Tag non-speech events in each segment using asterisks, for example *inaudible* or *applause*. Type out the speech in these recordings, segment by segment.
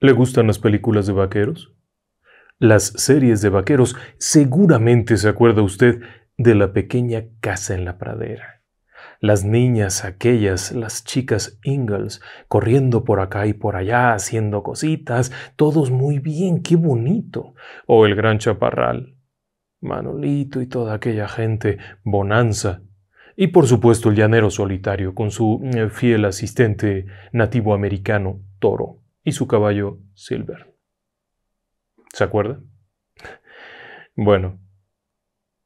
¿Le gustan las películas de vaqueros? Las series de vaqueros. Seguramente se acuerda usted de la pequeña casa en la pradera. Las niñas aquellas, las chicas Ingalls, corriendo por acá y por allá, haciendo cositas, todos muy bien, qué bonito. O el gran chaparral, Manolito y toda aquella gente, Bonanza. Y por supuesto el llanero solitario, con su eh, fiel asistente nativo americano, Toro y su caballo Silver. ¿Se acuerda? Bueno,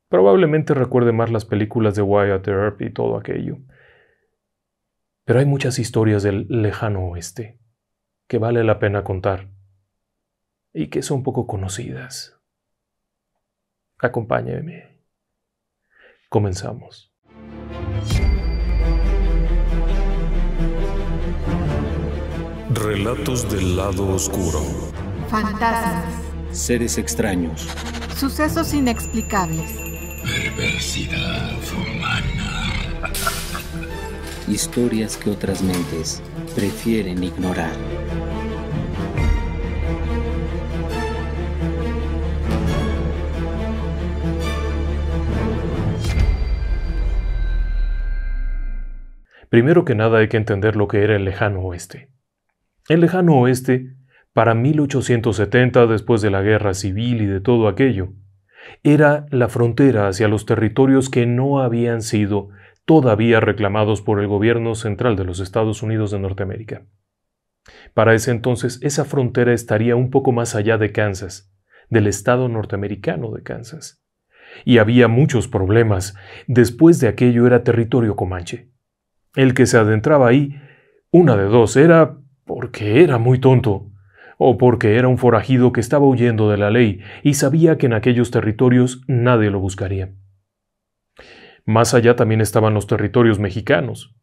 probablemente recuerde más las películas de Wyatt Earp y todo aquello. Pero hay muchas historias del lejano oeste que vale la pena contar y que son poco conocidas. Acompáñeme. Comenzamos. Relatos del lado oscuro. Fantasmas. Seres extraños. Sucesos inexplicables. Perversidad humana. *laughs* Historias que otras mentes prefieren ignorar. Primero que nada hay que entender lo que era el lejano oeste. El lejano oeste, para 1870, después de la guerra civil y de todo aquello, era la frontera hacia los territorios que no habían sido todavía reclamados por el gobierno central de los Estados Unidos de Norteamérica. Para ese entonces, esa frontera estaría un poco más allá de Kansas, del estado norteamericano de Kansas. Y había muchos problemas. Después de aquello era territorio comanche. El que se adentraba ahí, una de dos, era porque era muy tonto, o porque era un forajido que estaba huyendo de la ley y sabía que en aquellos territorios nadie lo buscaría. Más allá también estaban los territorios mexicanos,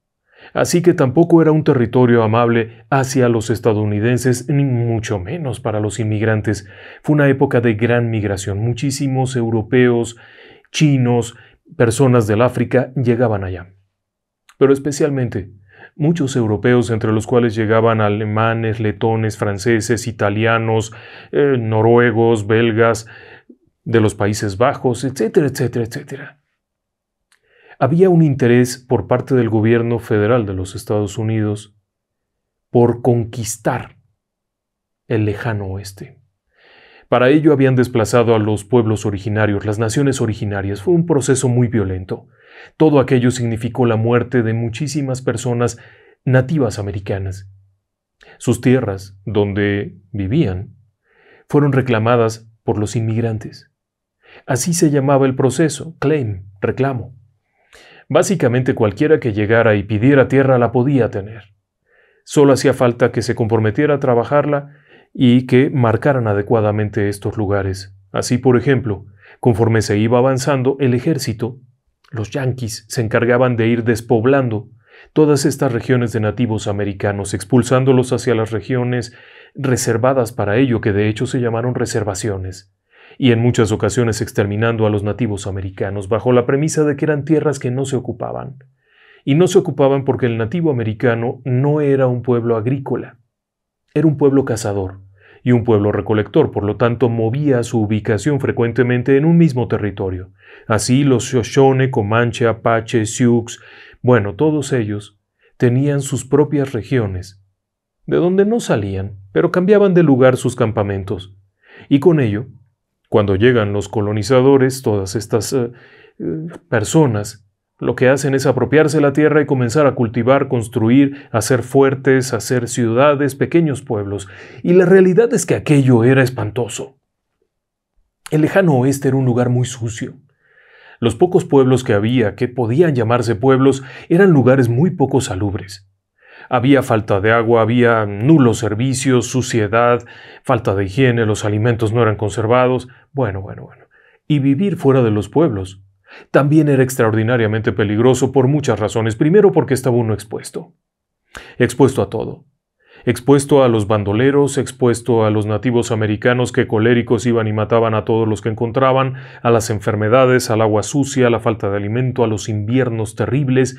así que tampoco era un territorio amable hacia los estadounidenses, ni mucho menos para los inmigrantes. Fue una época de gran migración, muchísimos europeos, chinos, personas del África llegaban allá. Pero especialmente Muchos europeos, entre los cuales llegaban alemanes, letones, franceses, italianos, eh, noruegos, belgas, de los Países Bajos, etcétera, etcétera, etcétera. Había un interés por parte del gobierno federal de los Estados Unidos por conquistar el lejano oeste. Para ello habían desplazado a los pueblos originarios, las naciones originarias. Fue un proceso muy violento. Todo aquello significó la muerte de muchísimas personas nativas americanas. Sus tierras, donde vivían, fueron reclamadas por los inmigrantes. Así se llamaba el proceso, claim, reclamo. Básicamente cualquiera que llegara y pidiera tierra la podía tener. Solo hacía falta que se comprometiera a trabajarla y que marcaran adecuadamente estos lugares. Así, por ejemplo, conforme se iba avanzando, el ejército los yanquis se encargaban de ir despoblando todas estas regiones de nativos americanos, expulsándolos hacia las regiones reservadas para ello, que de hecho se llamaron reservaciones, y en muchas ocasiones exterminando a los nativos americanos bajo la premisa de que eran tierras que no se ocupaban. Y no se ocupaban porque el nativo americano no era un pueblo agrícola, era un pueblo cazador, y un pueblo recolector, por lo tanto movía su ubicación frecuentemente en un mismo territorio. Así los Shoshone, Comanche, Apache, Sioux, bueno, todos ellos tenían sus propias regiones, de donde no salían, pero cambiaban de lugar sus campamentos. Y con ello, cuando llegan los colonizadores, todas estas eh, eh, personas lo que hacen es apropiarse la tierra y comenzar a cultivar, construir, hacer fuertes, hacer ciudades, pequeños pueblos. Y la realidad es que aquello era espantoso. El lejano oeste era un lugar muy sucio. Los pocos pueblos que había, que podían llamarse pueblos, eran lugares muy poco salubres. Había falta de agua, había nulos servicios, suciedad, falta de higiene, los alimentos no eran conservados. Bueno, bueno, bueno. Y vivir fuera de los pueblos también era extraordinariamente peligroso por muchas razones. Primero porque estaba uno expuesto. Expuesto a todo. Expuesto a los bandoleros, expuesto a los nativos americanos que coléricos iban y mataban a todos los que encontraban, a las enfermedades, al agua sucia, a la falta de alimento, a los inviernos terribles.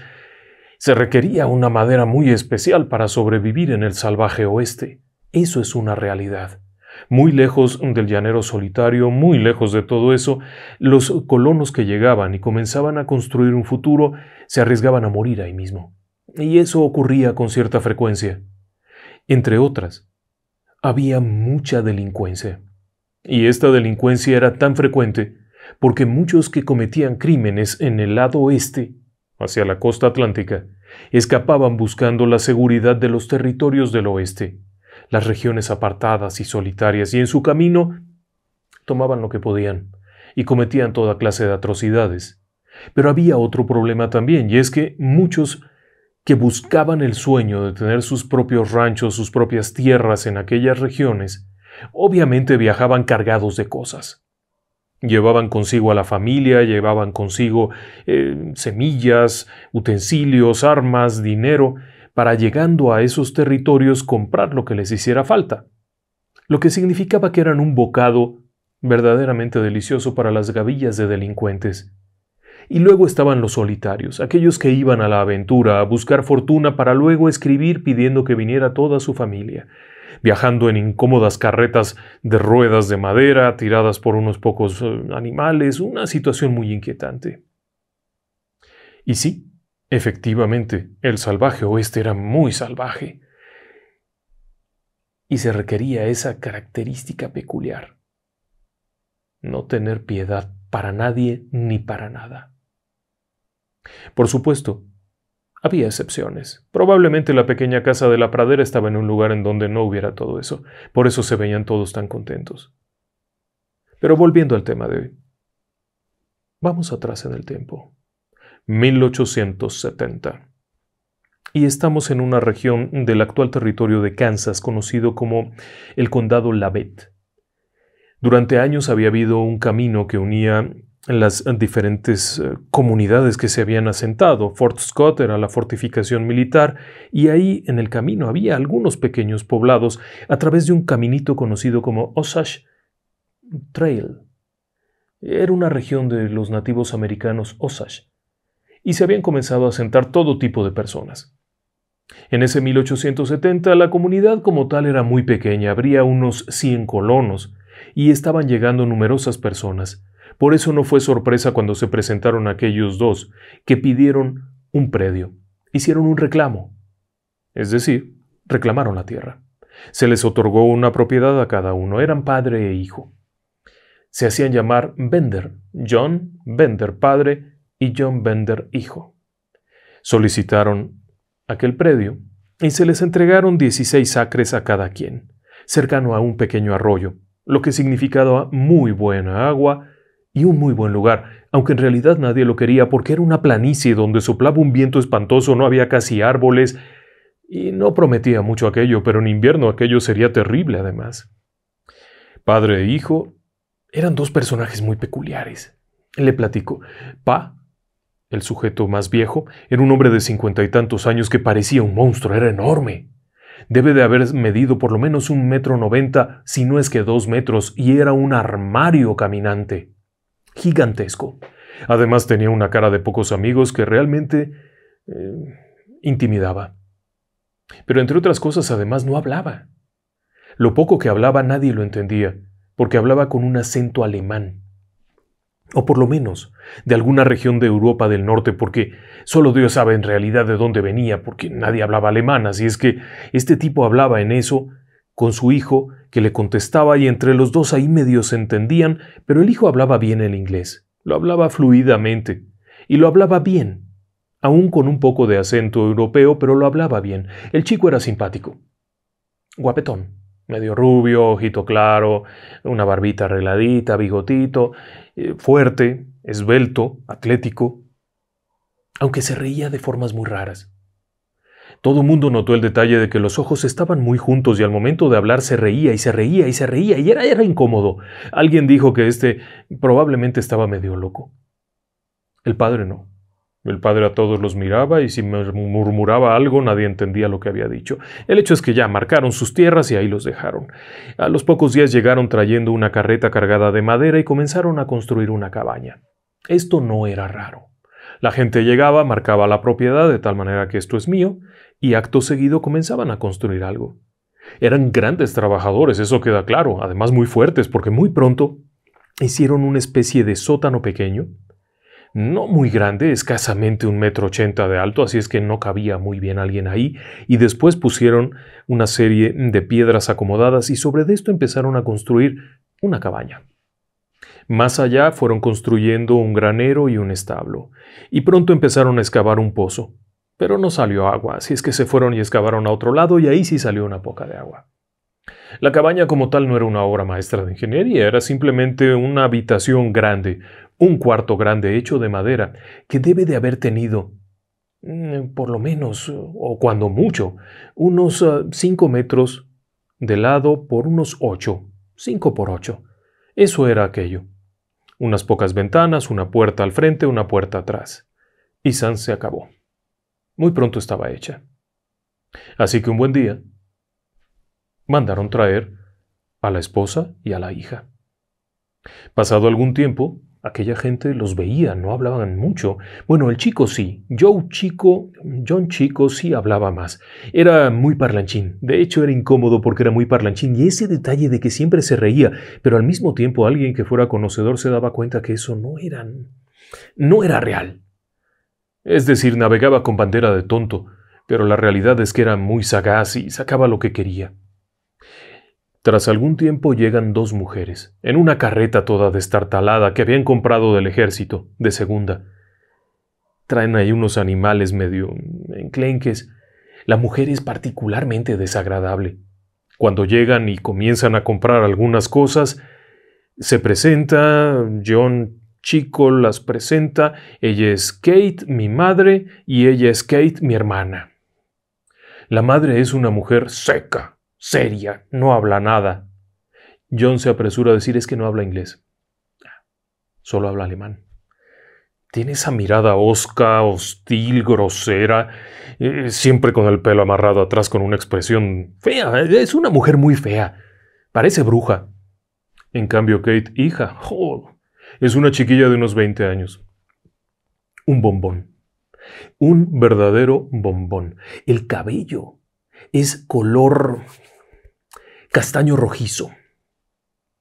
Se requería una madera muy especial para sobrevivir en el salvaje oeste. Eso es una realidad muy lejos del llanero solitario, muy lejos de todo eso, los colonos que llegaban y comenzaban a construir un futuro se arriesgaban a morir ahí mismo. Y eso ocurría con cierta frecuencia. Entre otras, había mucha delincuencia. Y esta delincuencia era tan frecuente porque muchos que cometían crímenes en el lado oeste, hacia la costa atlántica, escapaban buscando la seguridad de los territorios del oeste las regiones apartadas y solitarias, y en su camino tomaban lo que podían y cometían toda clase de atrocidades. Pero había otro problema también, y es que muchos que buscaban el sueño de tener sus propios ranchos, sus propias tierras en aquellas regiones, obviamente viajaban cargados de cosas. Llevaban consigo a la familia, llevaban consigo eh, semillas, utensilios, armas, dinero, para llegando a esos territorios comprar lo que les hiciera falta, lo que significaba que eran un bocado verdaderamente delicioso para las gavillas de delincuentes. Y luego estaban los solitarios, aquellos que iban a la aventura a buscar fortuna para luego escribir pidiendo que viniera toda su familia, viajando en incómodas carretas de ruedas de madera tiradas por unos pocos eh, animales, una situación muy inquietante. Y sí, Efectivamente, el salvaje oeste era muy salvaje y se requería esa característica peculiar. No tener piedad para nadie ni para nada. Por supuesto, había excepciones. Probablemente la pequeña casa de la pradera estaba en un lugar en donde no hubiera todo eso. Por eso se veían todos tan contentos. Pero volviendo al tema de hoy. Vamos atrás en el tiempo. 1870. Y estamos en una región del actual territorio de Kansas conocido como el condado Labette. Durante años había habido un camino que unía las diferentes eh, comunidades que se habían asentado. Fort Scott era la fortificación militar y ahí en el camino había algunos pequeños poblados a través de un caminito conocido como Osage Trail. Era una región de los nativos americanos Osage, y se habían comenzado a asentar todo tipo de personas. En ese 1870 la comunidad como tal era muy pequeña, habría unos 100 colonos, y estaban llegando numerosas personas. Por eso no fue sorpresa cuando se presentaron aquellos dos, que pidieron un predio, hicieron un reclamo. Es decir, reclamaron la tierra. Se les otorgó una propiedad a cada uno, eran padre e hijo. Se hacían llamar Bender, John Bender padre y John Bender hijo. Solicitaron aquel predio y se les entregaron 16 acres a cada quien, cercano a un pequeño arroyo, lo que significaba muy buena agua y un muy buen lugar, aunque en realidad nadie lo quería porque era una planicie donde soplaba un viento espantoso, no había casi árboles, y no prometía mucho aquello, pero en invierno aquello sería terrible además. Padre e hijo eran dos personajes muy peculiares. Le platicó, Pa el sujeto más viejo era un hombre de cincuenta y tantos años que parecía un monstruo, era enorme. Debe de haber medido por lo menos un metro noventa, si no es que dos metros, y era un armario caminante. Gigantesco. Además tenía una cara de pocos amigos que realmente eh, intimidaba. Pero entre otras cosas, además no hablaba. Lo poco que hablaba nadie lo entendía, porque hablaba con un acento alemán o por lo menos de alguna región de Europa del Norte, porque solo Dios sabe en realidad de dónde venía, porque nadie hablaba alemán, así es que este tipo hablaba en eso con su hijo, que le contestaba y entre los dos ahí medio se entendían, pero el hijo hablaba bien el inglés, lo hablaba fluidamente, y lo hablaba bien, aún con un poco de acento europeo, pero lo hablaba bien. El chico era simpático, guapetón, medio rubio, ojito claro, una barbita arregladita, bigotito, eh, fuerte, esbelto, atlético, aunque se reía de formas muy raras. Todo mundo notó el detalle de que los ojos estaban muy juntos y al momento de hablar se reía y se reía y se reía y era, era incómodo. Alguien dijo que este probablemente estaba medio loco. El padre no. El padre a todos los miraba y si murmuraba algo nadie entendía lo que había dicho. El hecho es que ya marcaron sus tierras y ahí los dejaron. A los pocos días llegaron trayendo una carreta cargada de madera y comenzaron a construir una cabaña. Esto no era raro. La gente llegaba, marcaba la propiedad de tal manera que esto es mío, y acto seguido comenzaban a construir algo. Eran grandes trabajadores, eso queda claro, además muy fuertes, porque muy pronto hicieron una especie de sótano pequeño no muy grande, escasamente un metro ochenta de alto, así es que no cabía muy bien alguien ahí, y después pusieron una serie de piedras acomodadas y sobre de esto empezaron a construir una cabaña. Más allá fueron construyendo un granero y un establo, y pronto empezaron a excavar un pozo, pero no salió agua, así es que se fueron y excavaron a otro lado y ahí sí salió una poca de agua. La cabaña como tal no era una obra maestra de ingeniería, era simplemente una habitación grande, un cuarto grande hecho de madera, que debe de haber tenido, mm, por lo menos, o cuando mucho, unos 5 ah, metros de lado por unos 8, 5 por 8. Eso era aquello. Unas pocas ventanas, una puerta al frente, una puerta atrás. Y San se acabó. Muy pronto estaba hecha. Así que un buen día, mandaron traer a la esposa y a la hija. Pasado algún tiempo, aquella gente los veía, no hablaban mucho. Bueno, el chico sí, Joe Chico, John Chico sí hablaba más. Era muy parlanchín, de hecho era incómodo porque era muy parlanchín y ese detalle de que siempre se reía, pero al mismo tiempo alguien que fuera conocedor se daba cuenta que eso no era no era real. Es decir, navegaba con bandera de tonto, pero la realidad es que era muy sagaz y sacaba lo que quería. Tras algún tiempo llegan dos mujeres, en una carreta toda destartalada que habían comprado del ejército, de segunda. Traen ahí unos animales medio enclenques. La mujer es particularmente desagradable. Cuando llegan y comienzan a comprar algunas cosas, se presenta, John Chico las presenta, ella es Kate, mi madre, y ella es Kate, mi hermana. La madre es una mujer seca, seria, no habla nada. John se apresura a decir es que no habla inglés, solo habla alemán. Tiene esa mirada osca, hostil, grosera, eh, siempre con el pelo amarrado atrás con una expresión fea. Es una mujer muy fea. Parece bruja. En cambio, Kate, hija, oh, es una chiquilla de unos 20 años. Un bombón. Un verdadero bombón. El cabello, es color castaño rojizo.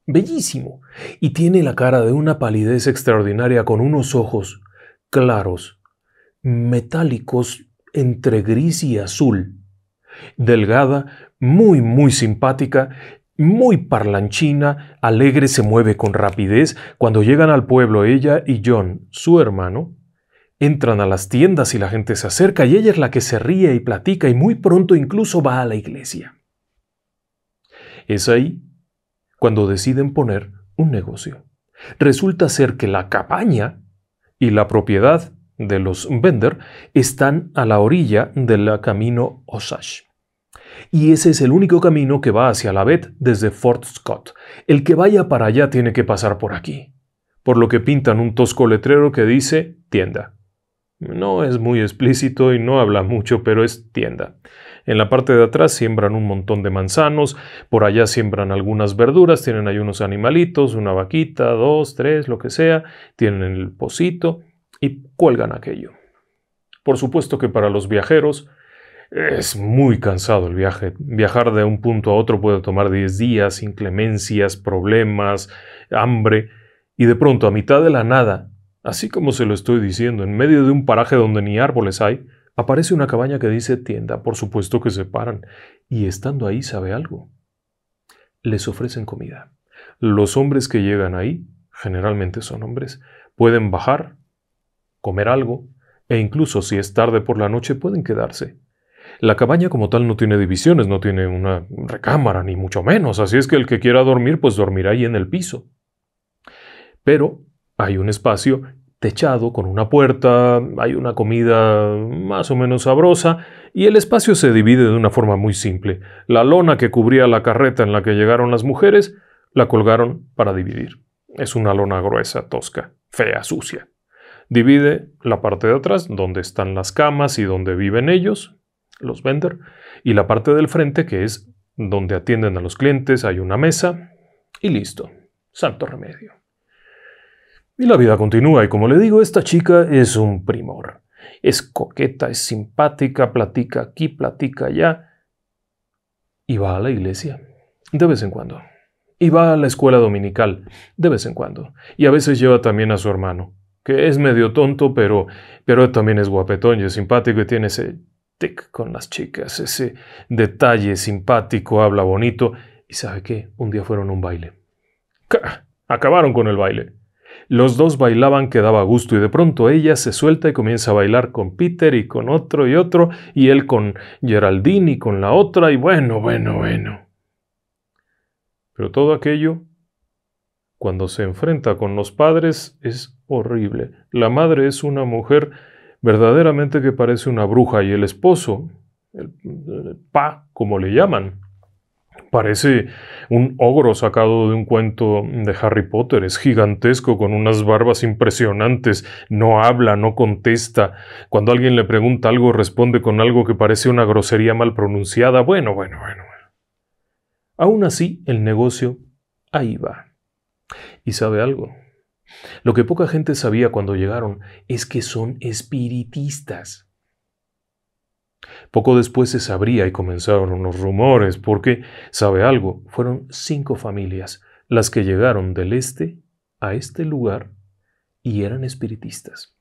Bellísimo. Y tiene la cara de una palidez extraordinaria con unos ojos claros, metálicos entre gris y azul. Delgada, muy, muy simpática, muy parlanchina, alegre, se mueve con rapidez. Cuando llegan al pueblo ella y John, su hermano, Entran a las tiendas y la gente se acerca y ella es la que se ríe y platica y muy pronto incluso va a la iglesia. Es ahí cuando deciden poner un negocio. Resulta ser que la cabaña y la propiedad de los vender están a la orilla del camino Osage. Y ese es el único camino que va hacia la vet desde Fort Scott. El que vaya para allá tiene que pasar por aquí. Por lo que pintan un tosco letrero que dice tienda. No es muy explícito y no habla mucho, pero es tienda. En la parte de atrás siembran un montón de manzanos, por allá siembran algunas verduras, tienen ahí unos animalitos, una vaquita, dos, tres, lo que sea, tienen el pocito y cuelgan aquello. Por supuesto que para los viajeros es muy cansado el viaje. Viajar de un punto a otro puede tomar 10 días, inclemencias, problemas, hambre, y de pronto a mitad de la nada Así como se lo estoy diciendo, en medio de un paraje donde ni árboles hay, aparece una cabaña que dice tienda, por supuesto que se paran, y estando ahí sabe algo. Les ofrecen comida. Los hombres que llegan ahí, generalmente son hombres, pueden bajar, comer algo, e incluso si es tarde por la noche pueden quedarse. La cabaña como tal no tiene divisiones, no tiene una recámara, ni mucho menos, así es que el que quiera dormir, pues dormirá ahí en el piso. Pero hay un espacio techado con una puerta, hay una comida más o menos sabrosa y el espacio se divide de una forma muy simple. La lona que cubría la carreta en la que llegaron las mujeres la colgaron para dividir. Es una lona gruesa, tosca, fea, sucia. Divide la parte de atrás, donde están las camas y donde viven ellos, los vender, y la parte del frente, que es donde atienden a los clientes, hay una mesa, y listo. Santo remedio. Y la vida continúa, y como le digo, esta chica es un primor. Es coqueta, es simpática, platica aquí, platica allá. Y va a la iglesia, de vez en cuando. Y va a la escuela dominical, de vez en cuando. Y a veces lleva también a su hermano, que es medio tonto, pero, pero también es guapetón y es simpático y tiene ese tic con las chicas, ese detalle simpático, habla bonito. ¿Y sabe qué? Un día fueron a un baile. Acabaron con el baile. Los dos bailaban que daba gusto y de pronto ella se suelta y comienza a bailar con Peter y con otro y otro y él con Geraldine y con la otra y bueno, bueno, bueno. Pero todo aquello, cuando se enfrenta con los padres, es horrible. La madre es una mujer verdaderamente que parece una bruja y el esposo, el pa, como le llaman, Parece un ogro sacado de un cuento de Harry Potter. Es gigantesco, con unas barbas impresionantes. No habla, no contesta. Cuando alguien le pregunta algo, responde con algo que parece una grosería mal pronunciada. Bueno, bueno, bueno. Aún así, el negocio ahí va. ¿Y sabe algo? Lo que poca gente sabía cuando llegaron es que son espiritistas. Poco después se sabría y comenzaron los rumores, porque, ¿sabe algo? Fueron cinco familias las que llegaron del este a este lugar y eran espiritistas.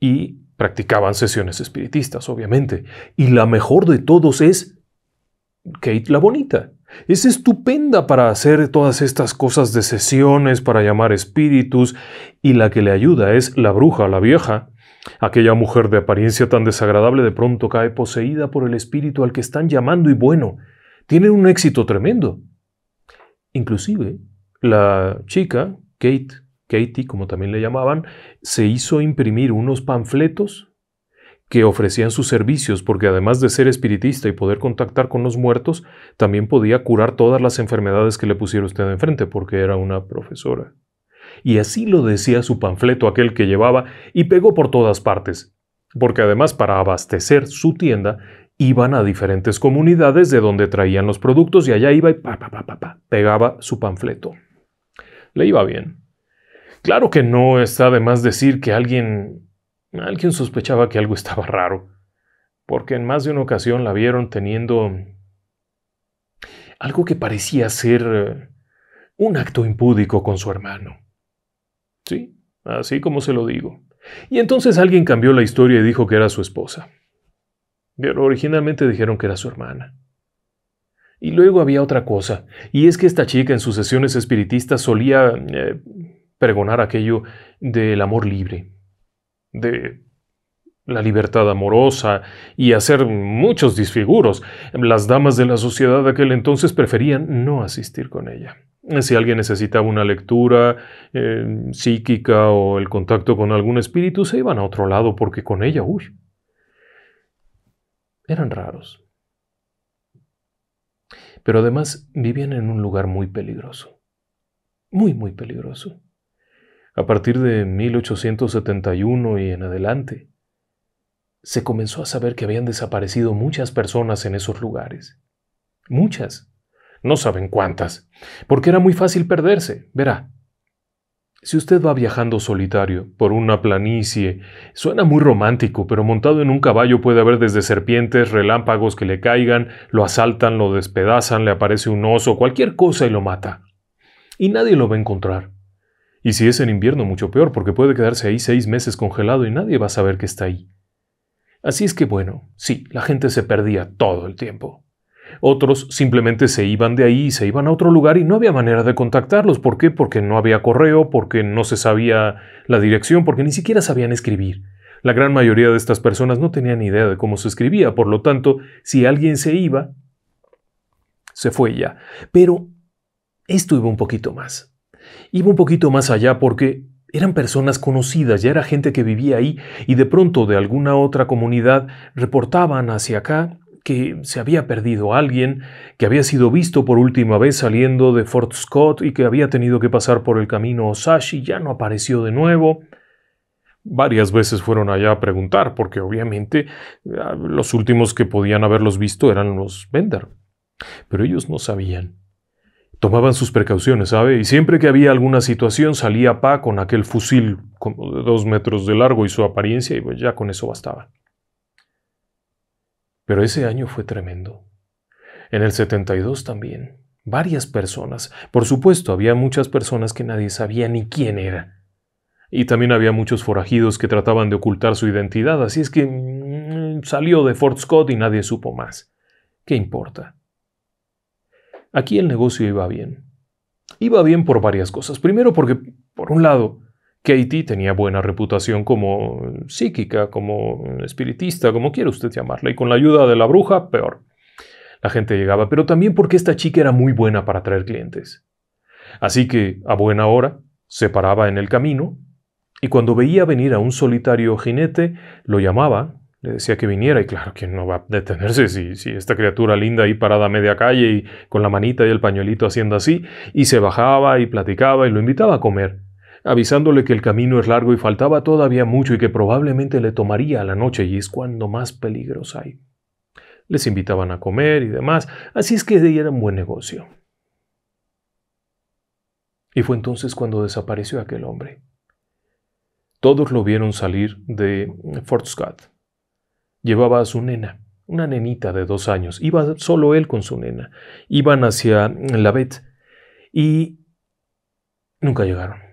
Y practicaban sesiones espiritistas, obviamente. Y la mejor de todos es Kate la Bonita. Es estupenda para hacer todas estas cosas de sesiones, para llamar espíritus, y la que le ayuda es la bruja, la vieja, Aquella mujer de apariencia tan desagradable de pronto cae poseída por el espíritu al que están llamando y bueno, tiene un éxito tremendo. Inclusive, la chica, Kate, Katie, como también le llamaban, se hizo imprimir unos panfletos que ofrecían sus servicios porque además de ser espiritista y poder contactar con los muertos, también podía curar todas las enfermedades que le pusiera usted enfrente porque era una profesora y así lo decía su panfleto aquel que llevaba, y pegó por todas partes, porque además para abastecer su tienda iban a diferentes comunidades de donde traían los productos y allá iba y pegaba su panfleto. Le iba bien. Claro que no está de más decir que alguien, alguien sospechaba que algo estaba raro, porque en más de una ocasión la vieron teniendo algo que parecía ser eh, un acto impúdico con su hermano. Sí, así como se lo digo. Y entonces alguien cambió la historia y dijo que era su esposa. Pero originalmente dijeron que era su hermana. Y luego había otra cosa, y es que esta chica en sus sesiones espiritistas solía eh, pregonar aquello del amor libre, de la libertad amorosa y hacer muchos disfiguros. Las damas de la sociedad de aquel entonces preferían no asistir con ella si alguien necesitaba una lectura eh, psíquica o el contacto con algún espíritu, se iban a otro lado porque con ella, uy, eran raros. Pero además vivían en un lugar muy peligroso, muy, muy peligroso. A partir de 1871 y en adelante, se comenzó a saber que habían desaparecido muchas personas en esos lugares. Muchas no saben cuántas, porque era muy fácil perderse, verá. Si usted va viajando solitario por una planicie, suena muy romántico, pero montado en un caballo puede haber desde serpientes, relámpagos que le caigan, lo asaltan, lo despedazan, le aparece un oso, cualquier cosa y lo mata. Y nadie lo va a encontrar. Y si es en invierno, mucho peor, porque puede quedarse ahí seis meses congelado y nadie va a saber que está ahí. Así es que bueno, sí, la gente se perdía todo el tiempo. Otros simplemente se iban de ahí y se iban a otro lugar y no había manera de contactarlos. ¿Por qué? Porque no había correo, porque no se sabía la dirección, porque ni siquiera sabían escribir. La gran mayoría de estas personas no tenían idea de cómo se escribía, por lo tanto, si alguien se iba, se fue ya. Pero esto iba un poquito más. Iba un poquito más allá porque eran personas conocidas, ya era gente que vivía ahí y de pronto de alguna otra comunidad reportaban hacia acá que se había perdido alguien, que había sido visto por última vez saliendo de Fort Scott y que había tenido que pasar por el camino Osashi y ya no apareció de nuevo. Varias veces fueron allá a preguntar, porque obviamente ah, los últimos que podían haberlos visto eran los Bender. Pero ellos no sabían. Tomaban sus precauciones, ¿sabe? Y siempre que había alguna situación salía Pa con aquel fusil como de dos metros de largo y su apariencia, y pues ya con eso bastaba. Pero ese año fue tremendo. En el 72 también. Varias personas. Por supuesto, había muchas personas que nadie sabía ni quién era. Y también había muchos forajidos que trataban de ocultar su identidad, así es que mm, salió de Fort Scott y nadie supo más. ¿Qué importa? Aquí el negocio iba bien. Iba bien por varias cosas. Primero porque, por un lado, Katie tenía buena reputación como psíquica, como espiritista, como quiera usted llamarla, y con la ayuda de la bruja, peor. La gente llegaba, pero también porque esta chica era muy buena para atraer clientes. Así que, a buena hora, se paraba en el camino, y cuando veía venir a un solitario jinete, lo llamaba, le decía que viniera, y claro, que no va a detenerse si, si, esta criatura linda ahí parada a media calle y con la manita y el pañuelito haciendo así? Y se bajaba y platicaba y lo invitaba a comer avisándole que el camino es largo y faltaba todavía mucho y que probablemente le tomaría la noche y es cuando más peligros hay. Les invitaban a comer y demás, así es que era un buen negocio. Y fue entonces cuando desapareció aquel hombre. Todos lo vieron salir de Fort Scott. Llevaba a su nena, una nenita de dos años. Iba solo él con su nena. Iban hacia la y nunca llegaron.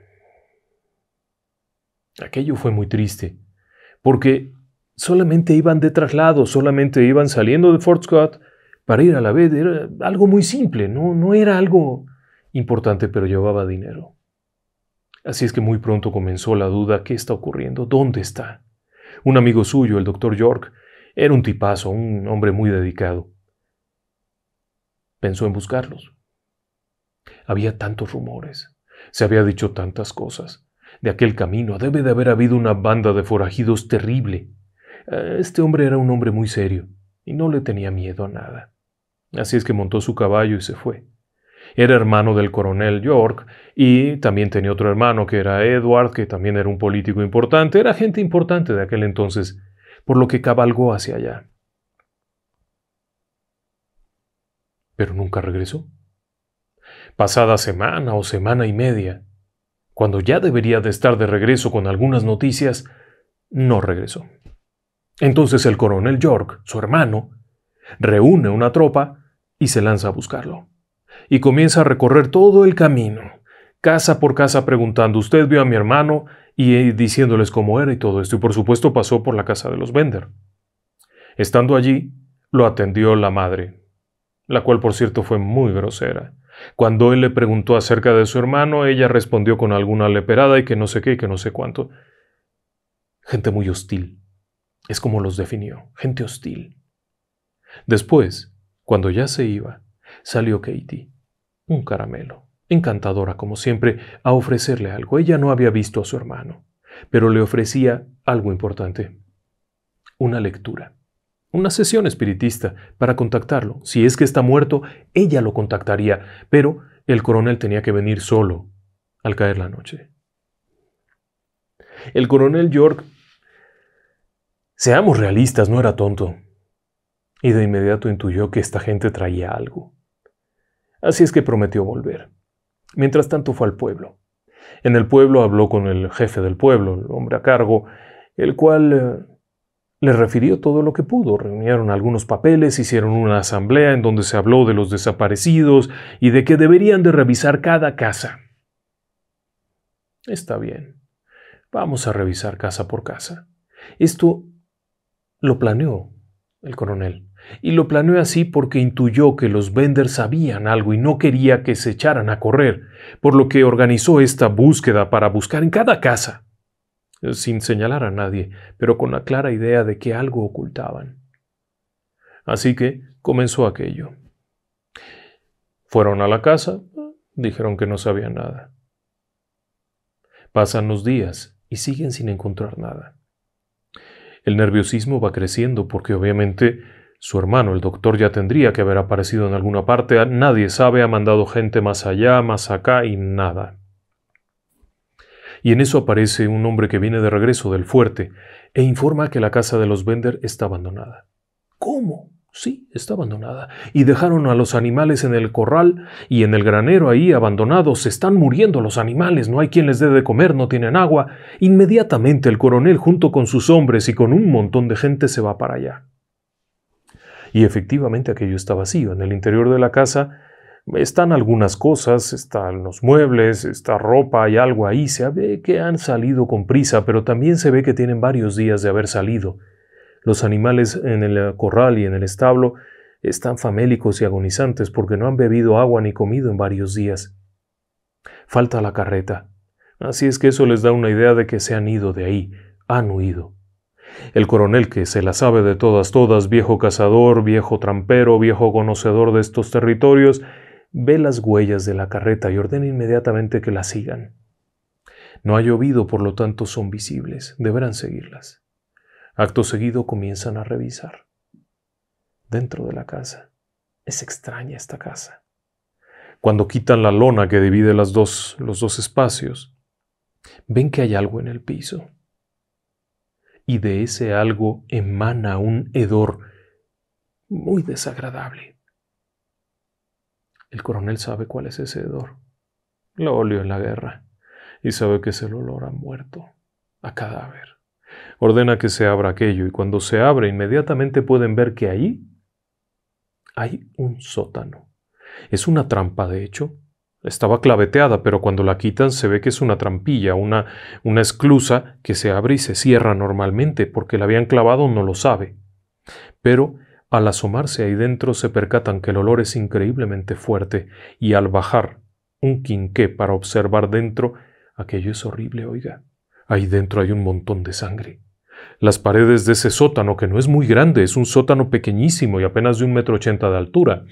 Aquello fue muy triste, porque solamente iban de traslado, solamente iban saliendo de Fort Scott para ir a la vez. Era algo muy simple, no, no era algo importante, pero llevaba dinero. Así es que muy pronto comenzó la duda, ¿qué está ocurriendo? ¿Dónde está? Un amigo suyo, el doctor York, era un tipazo, un hombre muy dedicado. Pensó en buscarlos. Había tantos rumores, se había dicho tantas cosas de aquel camino debe de haber habido una banda de forajidos terrible. Eh, este hombre era un hombre muy serio y no le tenía miedo a nada. Así es que montó su caballo y se fue. Era hermano del coronel York y también tenía otro hermano que era Edward, que también era un político importante, era gente importante de aquel entonces, por lo que cabalgó hacia allá. Pero nunca regresó. Pasada semana o semana y media, cuando ya debería de estar de regreso con algunas noticias, no regresó. Entonces el coronel York, su hermano, reúne una tropa y se lanza a buscarlo. Y comienza a recorrer todo el camino, casa por casa preguntando, ¿usted vio a mi hermano? y eh, diciéndoles cómo era y todo esto. Y por supuesto pasó por la casa de los Bender. Estando allí, lo atendió la madre, la cual por cierto fue muy grosera. Cuando él le preguntó acerca de su hermano, ella respondió con alguna leperada y que no sé qué y que no sé cuánto. Gente muy hostil. Es como los definió, gente hostil. Después, cuando ya se iba, salió Katie, un caramelo, encantadora como siempre, a ofrecerle algo. Ella no había visto a su hermano, pero le ofrecía algo importante, una lectura una sesión espiritista para contactarlo. Si es que está muerto, ella lo contactaría, pero el coronel tenía que venir solo al caer la noche. El coronel York, seamos realistas, no era tonto. Y de inmediato intuyó que esta gente traía algo. Así es que prometió volver. Mientras tanto fue al pueblo. En el pueblo habló con el jefe del pueblo, el hombre a cargo, el cual eh, le refirió todo lo que pudo, reunieron algunos papeles, hicieron una asamblea en donde se habló de los desaparecidos y de que deberían de revisar cada casa. Está bien, vamos a revisar casa por casa. Esto lo planeó el coronel. Y lo planeó así porque intuyó que los venders sabían algo y no quería que se echaran a correr, por lo que organizó esta búsqueda para buscar en cada casa sin señalar a nadie, pero con la clara idea de que algo ocultaban. Así que comenzó aquello. Fueron a la casa, dijeron que no sabían nada. Pasan los días y siguen sin encontrar nada. El nerviosismo va creciendo porque obviamente su hermano, el doctor, ya tendría que haber aparecido en alguna parte. Nadie sabe, ha mandado gente más allá, más acá y nada y en eso aparece un hombre que viene de regreso del fuerte e informa que la casa de los Bender está abandonada. ¿Cómo? Sí, está abandonada. Y dejaron a los animales en el corral y en el granero ahí abandonados. Se están muriendo los animales, no hay quien les dé de comer, no tienen agua. Inmediatamente el coronel junto con sus hombres y con un montón de gente se va para allá. Y efectivamente aquello está vacío. En el interior de la casa están algunas cosas, están los muebles, está ropa, y algo ahí. Se ve que han salido con prisa, pero también se ve que tienen varios días de haber salido. Los animales en el corral y en el establo están famélicos y agonizantes porque no han bebido agua ni comido en varios días. Falta la carreta. Así es que eso les da una idea de que se han ido de ahí, han huido. El coronel, que se la sabe de todas, todas, viejo cazador, viejo trampero, viejo conocedor de estos territorios, Ve las huellas de la carreta y ordena inmediatamente que la sigan. No ha llovido, por lo tanto son visibles, deberán seguirlas. Acto seguido comienzan a revisar. Dentro de la casa. Es extraña esta casa. Cuando quitan la lona que divide dos, los dos espacios, ven que hay algo en el piso. Y de ese algo emana un hedor muy desagradable. El coronel sabe cuál es ese hedor. Lo olió en la guerra y sabe que es el olor a muerto, a cadáver. Ordena que se abra aquello y cuando se abre inmediatamente pueden ver que ahí hay un sótano. Es una trampa, de hecho. Estaba claveteada, pero cuando la quitan se ve que es una trampilla, una, una esclusa que se abre y se cierra normalmente, porque la habían clavado no lo sabe. Pero al asomarse ahí dentro se percatan que el olor es increíblemente fuerte y al bajar un quinqué para observar dentro, aquello es horrible, oiga. Ahí dentro hay un montón de sangre. Las paredes de ese sótano, que no es muy grande, es un sótano pequeñísimo y apenas de un metro ochenta de altura.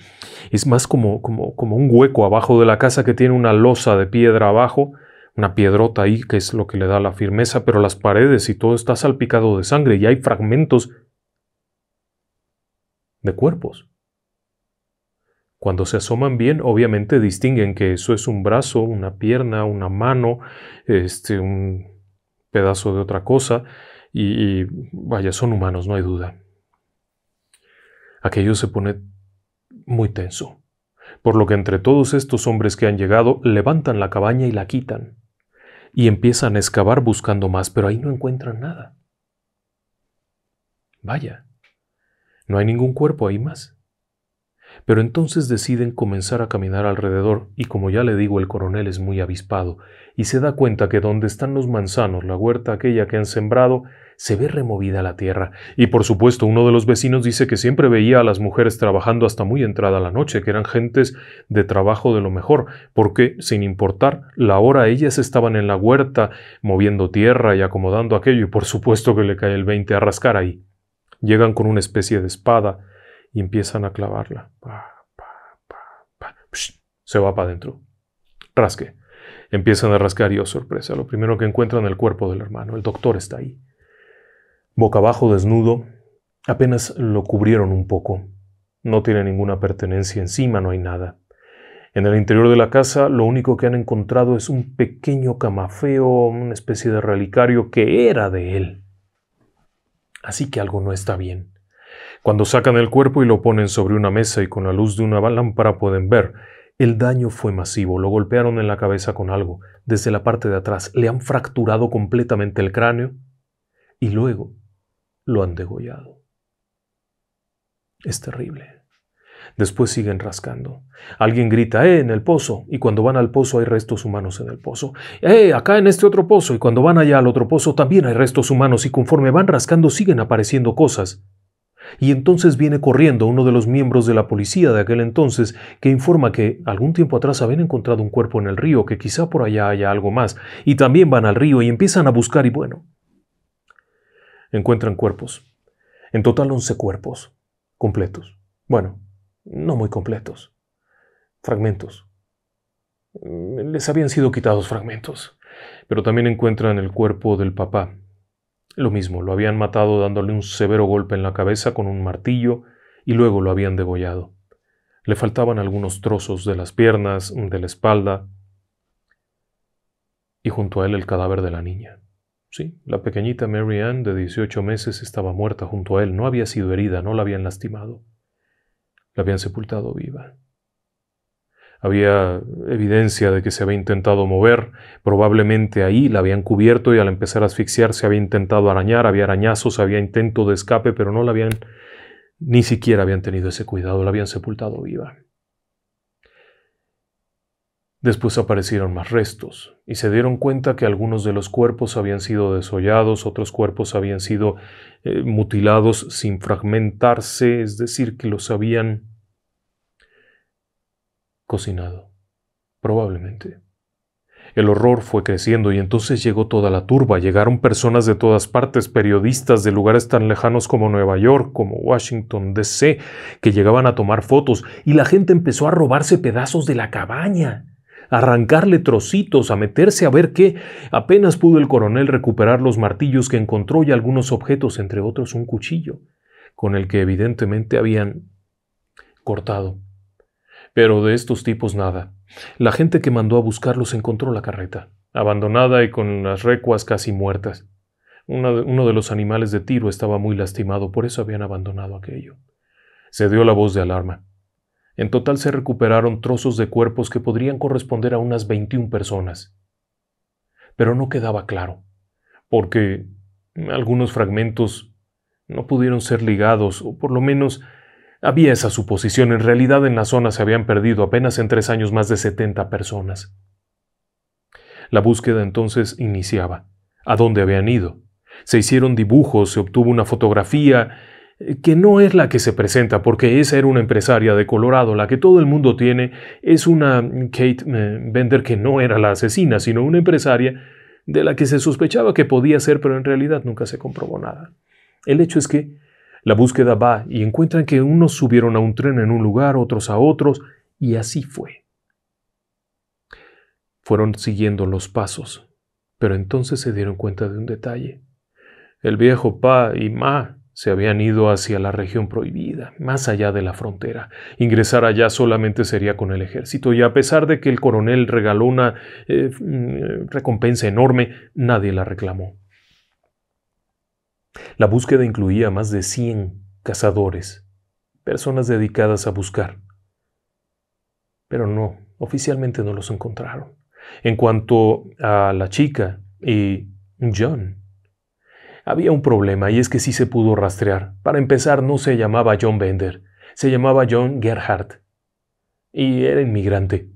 Es más como, como, como un hueco abajo de la casa que tiene una losa de piedra abajo, una piedrota ahí que es lo que le da la firmeza, pero las paredes y todo está salpicado de sangre y hay fragmentos de cuerpos. Cuando se asoman bien, obviamente distinguen que eso es un brazo, una pierna, una mano, este, un pedazo de otra cosa, y, y vaya, son humanos, no hay duda. Aquello se pone muy tenso, por lo que entre todos estos hombres que han llegado levantan la cabaña y la quitan, y empiezan a excavar buscando más, pero ahí no encuentran nada. Vaya, no hay ningún cuerpo ahí más. Pero entonces deciden comenzar a caminar alrededor y como ya le digo el coronel es muy avispado y se da cuenta que donde están los manzanos, la huerta aquella que han sembrado, se ve removida la tierra y por supuesto uno de los vecinos dice que siempre veía a las mujeres trabajando hasta muy entrada la noche, que eran gentes de trabajo de lo mejor, porque sin importar la hora ellas estaban en la huerta moviendo tierra y acomodando aquello y por supuesto que le cae el 20 a rascar ahí. Llegan con una especie de espada y empiezan a clavarla. Se va para adentro. Rasque. Empiezan a rascar y oh sorpresa, lo primero que encuentran es el cuerpo del hermano. El doctor está ahí. Boca abajo, desnudo. Apenas lo cubrieron un poco. No tiene ninguna pertenencia encima, no hay nada. En el interior de la casa lo único que han encontrado es un pequeño camafeo, una especie de relicario que era de él. Así que algo no está bien. Cuando sacan el cuerpo y lo ponen sobre una mesa y con la luz de una lámpara pueden ver, el daño fue masivo, lo golpearon en la cabeza con algo, desde la parte de atrás, le han fracturado completamente el cráneo y luego lo han degollado. Es terrible. Después siguen rascando. Alguien grita, ¡eh! en el pozo. Y cuando van al pozo hay restos humanos en el pozo. ¡eh! acá en este otro pozo. Y cuando van allá al otro pozo también hay restos humanos. Y conforme van rascando siguen apareciendo cosas. Y entonces viene corriendo uno de los miembros de la policía de aquel entonces que informa que algún tiempo atrás habían encontrado un cuerpo en el río, que quizá por allá haya algo más. Y también van al río y empiezan a buscar y bueno. Encuentran cuerpos. En total 11 cuerpos completos. Bueno, no muy completos, fragmentos. Les habían sido quitados fragmentos, pero también encuentran el cuerpo del papá. Lo mismo, lo habían matado dándole un severo golpe en la cabeza con un martillo y luego lo habían degollado. Le faltaban algunos trozos de las piernas, de la espalda, y junto a él el cadáver de la niña. Sí, la pequeñita Mary Ann de 18 meses estaba muerta junto a él, no había sido herida, no la habían lastimado. La habían sepultado viva. Había evidencia de que se había intentado mover, probablemente ahí la habían cubierto y al empezar a asfixiar se había intentado arañar, había arañazos, había intento de escape, pero no la habían, ni siquiera habían tenido ese cuidado, la habían sepultado viva. Después aparecieron más restos, y se dieron cuenta que algunos de los cuerpos habían sido desollados, otros cuerpos habían sido eh, mutilados sin fragmentarse, es decir, que los habían cocinado, probablemente. El horror fue creciendo y entonces llegó toda la turba, llegaron personas de todas partes, periodistas de lugares tan lejanos como Nueva York, como Washington, D.C., que llegaban a tomar fotos, y la gente empezó a robarse pedazos de la cabaña arrancarle trocitos, a meterse a ver qué. Apenas pudo el coronel recuperar los martillos que encontró y algunos objetos, entre otros un cuchillo, con el que evidentemente habían cortado. Pero de estos tipos nada. La gente que mandó a buscarlos encontró la carreta, abandonada y con las recuas casi muertas. Uno de, uno de los animales de tiro estaba muy lastimado, por eso habían abandonado aquello. Se dio la voz de alarma. En total se recuperaron trozos de cuerpos que podrían corresponder a unas 21 personas. Pero no quedaba claro, porque algunos fragmentos no pudieron ser ligados, o por lo menos había esa suposición. En realidad en la zona se habían perdido apenas en tres años más de 70 personas. La búsqueda entonces iniciaba. ¿A dónde habían ido? Se hicieron dibujos, se obtuvo una fotografía, eh, que no es la que se presenta, porque esa era una empresaria de Colorado, la que todo el mundo tiene, es una Kate eh, Bender que no era la asesina, sino una empresaria de la que se sospechaba que podía ser, pero en realidad nunca se comprobó nada. El hecho es que la búsqueda va y encuentran que unos subieron a un tren en un lugar, otros a otros, y así fue. Fueron siguiendo los pasos, pero entonces se dieron cuenta de un detalle. El viejo Pa y Ma se habían ido hacia la región prohibida, más allá de la frontera. Ingresar allá solamente sería con el ejército, y a pesar de que el coronel regaló una eh, mm, recompensa enorme, nadie la reclamó. La búsqueda incluía más de 100 cazadores, personas dedicadas a buscar. Pero no, oficialmente no los encontraron. En cuanto a la chica y John, había un problema y es que sí se pudo rastrear. Para empezar, no se llamaba John Bender, se llamaba John Gerhardt. Y era inmigrante.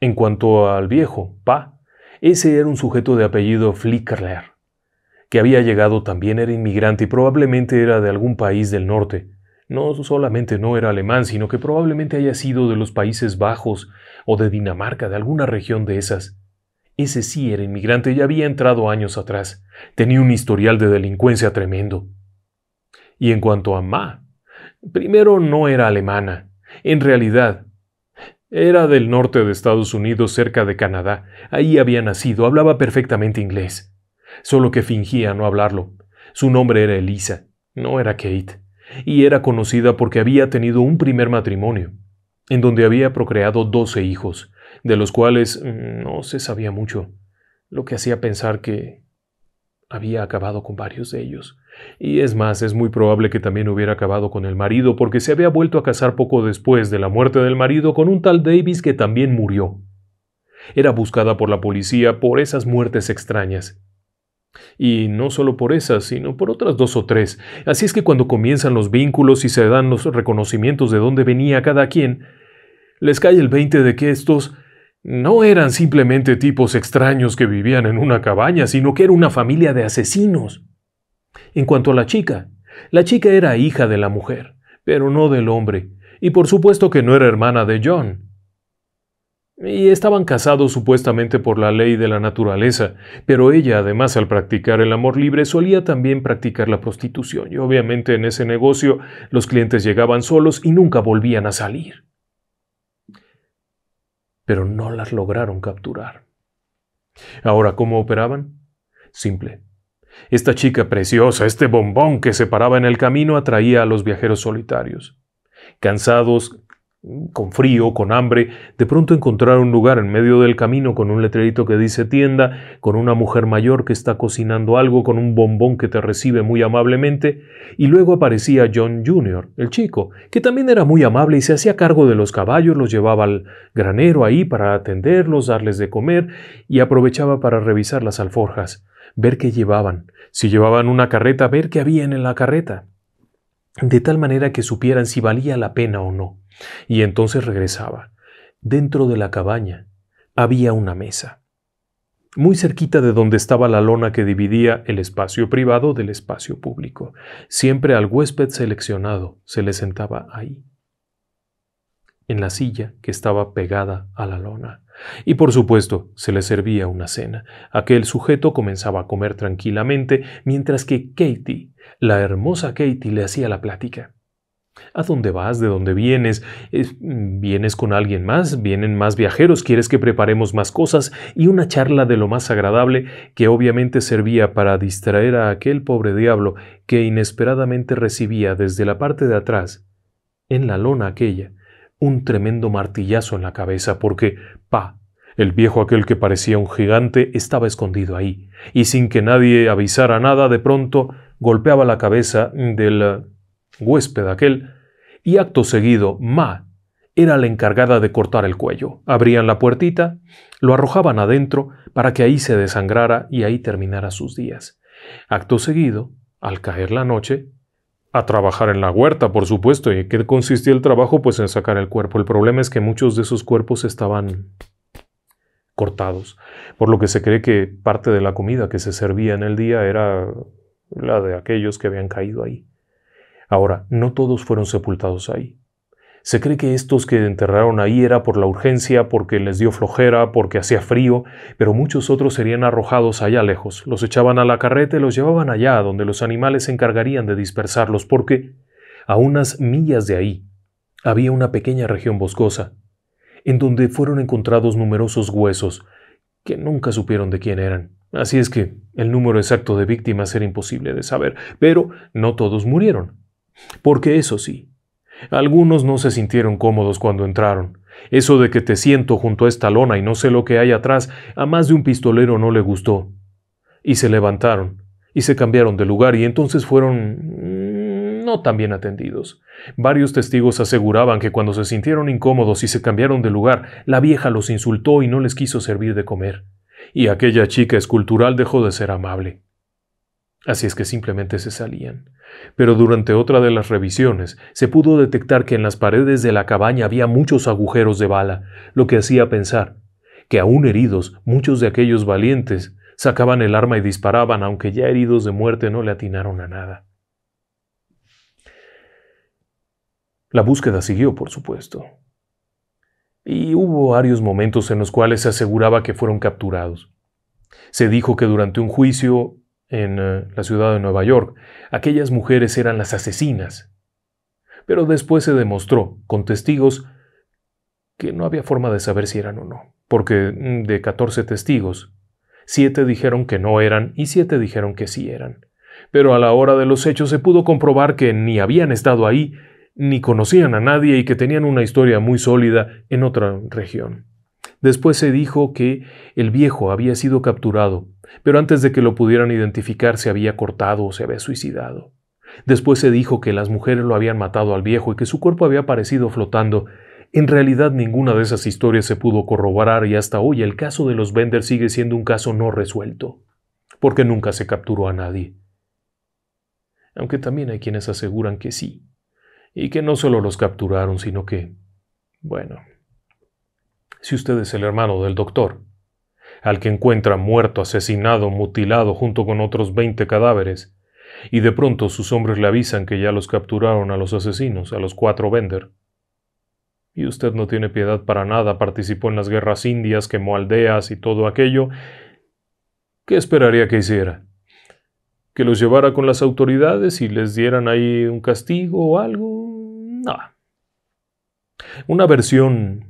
En cuanto al viejo, Pa, ese era un sujeto de apellido Flickerler que había llegado también era inmigrante y probablemente era de algún país del norte. No solamente no era alemán, sino que probablemente haya sido de los Países Bajos o de Dinamarca, de alguna región de esas. Ese sí era inmigrante y había entrado años atrás. Tenía un historial de delincuencia tremendo. Y en cuanto a Ma, primero no era alemana. En realidad, era del norte de Estados Unidos, cerca de Canadá. Ahí había nacido, hablaba perfectamente inglés. Solo que fingía no hablarlo. Su nombre era Elisa, no era Kate. Y era conocida porque había tenido un primer matrimonio, en donde había procreado doce hijos, de los cuales mm, no se sabía mucho, lo que hacía pensar que había acabado con varios de ellos. Y es más, es muy probable que también hubiera acabado con el marido, porque se había vuelto a casar poco después de la muerte del marido con un tal Davis que también murió. Era buscada por la policía por esas muertes extrañas. Y no solo por esas, sino por otras dos o tres. Así es que cuando comienzan los vínculos y se dan los reconocimientos de dónde venía cada quien, les cae el 20 de que estos no eran simplemente tipos extraños que vivían en una cabaña, sino que era una familia de asesinos. En cuanto a la chica, la chica era hija de la mujer, pero no del hombre, y por supuesto que no era hermana de John. Y estaban casados supuestamente por la ley de la naturaleza, pero ella además al practicar el amor libre solía también practicar la prostitución, y obviamente en ese negocio los clientes llegaban solos y nunca volvían a salir pero no las lograron capturar. Ahora, ¿cómo operaban? Simple. Esta chica preciosa, este bombón que se paraba en el camino, atraía a los viajeros solitarios. Cansados con frío, con hambre, de pronto encontrar un lugar en medio del camino con un letrerito que dice tienda, con una mujer mayor que está cocinando algo, con un bombón que te recibe muy amablemente, y luego aparecía John Jr., el chico, que también era muy amable y se hacía cargo de los caballos, los llevaba al granero ahí para atenderlos, darles de comer, y aprovechaba para revisar las alforjas, ver qué llevaban, si llevaban una carreta, ver qué había en la carreta, de tal manera que supieran si valía la pena o no. Y entonces regresaba. Dentro de la cabaña había una mesa, muy cerquita de donde estaba la lona que dividía el espacio privado del espacio público. Siempre al huésped seleccionado se le sentaba ahí, en la silla que estaba pegada a la lona. Y por supuesto, se le servía una cena. Aquel sujeto comenzaba a comer tranquilamente, mientras que Katie, la hermosa Katie, le hacía la plática. ¿A dónde vas? ¿De dónde vienes? ¿Vienes con alguien más? ¿Vienen más viajeros? ¿Quieres que preparemos más cosas? Y una charla de lo más agradable que obviamente servía para distraer a aquel pobre diablo que inesperadamente recibía desde la parte de atrás, en la lona aquella, un tremendo martillazo en la cabeza porque, pa, el viejo aquel que parecía un gigante estaba escondido ahí, y sin que nadie avisara nada, de pronto golpeaba la cabeza del huésped aquel, y acto seguido Ma era la encargada de cortar el cuello. Abrían la puertita, lo arrojaban adentro para que ahí se desangrara y ahí terminara sus días. Acto seguido, al caer la noche, a trabajar en la huerta, por supuesto. ¿Y qué consistía el trabajo? Pues en sacar el cuerpo. El problema es que muchos de esos cuerpos estaban cortados, por lo que se cree que parte de la comida que se servía en el día era la de aquellos que habían caído ahí. Ahora, no todos fueron sepultados ahí. Se cree que estos que enterraron ahí era por la urgencia, porque les dio flojera, porque hacía frío, pero muchos otros serían arrojados allá lejos. Los echaban a la carreta y los llevaban allá, donde los animales se encargarían de dispersarlos, porque a unas millas de ahí había una pequeña región boscosa, en donde fueron encontrados numerosos huesos, que nunca supieron de quién eran. Así es que el número exacto de víctimas era imposible de saber, pero no todos murieron. Porque eso sí, algunos no se sintieron cómodos cuando entraron. Eso de que te siento junto a esta lona y no sé lo que hay atrás, a más de un pistolero no le gustó. Y se levantaron, y se cambiaron de lugar, y entonces fueron mm, no tan bien atendidos. Varios testigos aseguraban que cuando se sintieron incómodos y se cambiaron de lugar, la vieja los insultó y no les quiso servir de comer. Y aquella chica escultural dejó de ser amable. Así es que simplemente se salían. Pero durante otra de las revisiones se pudo detectar que en las paredes de la cabaña había muchos agujeros de bala, lo que hacía pensar que aún heridos muchos de aquellos valientes sacaban el arma y disparaban, aunque ya heridos de muerte no le atinaron a nada. La búsqueda siguió, por supuesto. Y hubo varios momentos en los cuales se aseguraba que fueron capturados. Se dijo que durante un juicio en eh, la ciudad de Nueva York. Aquellas mujeres eran las asesinas. Pero después se demostró, con testigos, que no había forma de saber si eran o no, porque mm, de 14 testigos, 7 dijeron que no eran y 7 dijeron que sí eran. Pero a la hora de los hechos se pudo comprobar que ni habían estado ahí, ni conocían a nadie y que tenían una historia muy sólida en otra región. Después se dijo que el viejo había sido capturado, pero antes de que lo pudieran identificar se había cortado o se había suicidado. Después se dijo que las mujeres lo habían matado al viejo y que su cuerpo había aparecido flotando. En realidad ninguna de esas historias se pudo corroborar y hasta hoy el caso de los Bender sigue siendo un caso no resuelto, porque nunca se capturó a nadie. Aunque también hay quienes aseguran que sí, y que no solo los capturaron, sino que, bueno, si usted es el hermano del doctor, al que encuentra muerto, asesinado, mutilado junto con otros 20 cadáveres, y de pronto sus hombres le avisan que ya los capturaron a los asesinos, a los cuatro Bender. Y usted no tiene piedad para nada, participó en las guerras indias, quemó aldeas y todo aquello. ¿Qué esperaría que hiciera? ¿Que los llevara con las autoridades y les dieran ahí un castigo o algo? No. Una versión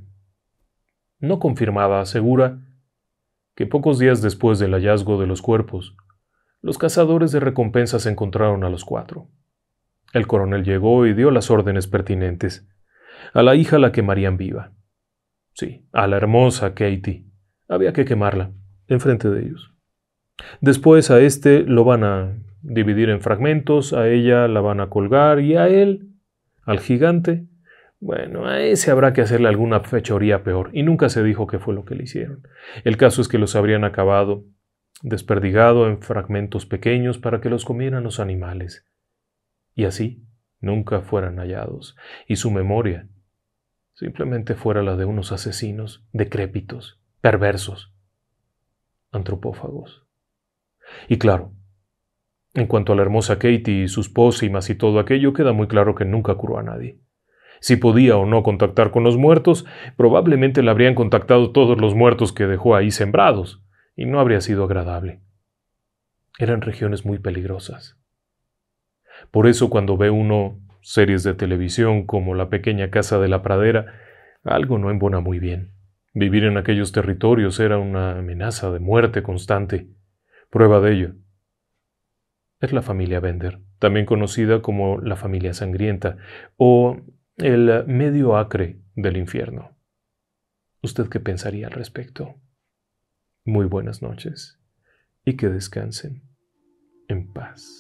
no confirmada asegura que pocos días después del hallazgo de los cuerpos, los cazadores de recompensas encontraron a los cuatro. El coronel llegó y dio las órdenes pertinentes. A la hija la quemarían viva. Sí, a la hermosa Katie. Había que quemarla, enfrente de ellos. Después a este lo van a dividir en fragmentos, a ella la van a colgar y a él, al gigante, bueno, a ese habrá que hacerle alguna fechoría peor, y nunca se dijo qué fue lo que le hicieron. El caso es que los habrían acabado, desperdigado en fragmentos pequeños para que los comieran los animales, y así nunca fueran hallados, y su memoria simplemente fuera la de unos asesinos decrépitos, perversos, antropófagos. Y claro, en cuanto a la hermosa Katie y sus pócimas y todo aquello, queda muy claro que nunca curó a nadie si podía o no contactar con los muertos, probablemente le habrían contactado todos los muertos que dejó ahí sembrados, y no habría sido agradable. Eran regiones muy peligrosas. Por eso cuando ve uno series de televisión como La pequeña casa de la pradera, algo no embona muy bien. Vivir en aquellos territorios era una amenaza de muerte constante. Prueba de ello es la familia Bender, también conocida como la familia sangrienta, o el medio acre del infierno. ¿Usted qué pensaría al respecto? Muy buenas noches y que descansen en paz.